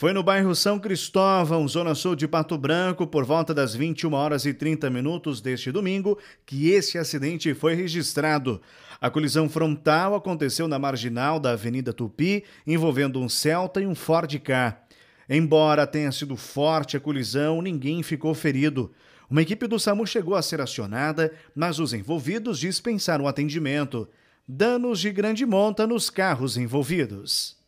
Foi no bairro São Cristóvão, zona sul de Pato Branco, por volta das 21 horas e 30 minutos deste domingo, que este acidente foi registrado. A colisão frontal aconteceu na marginal da Avenida Tupi, envolvendo um Celta e um Ford K. Embora tenha sido forte a colisão, ninguém ficou ferido. Uma equipe do SAMU chegou a ser acionada, mas os envolvidos dispensaram atendimento. Danos de grande monta nos carros envolvidos.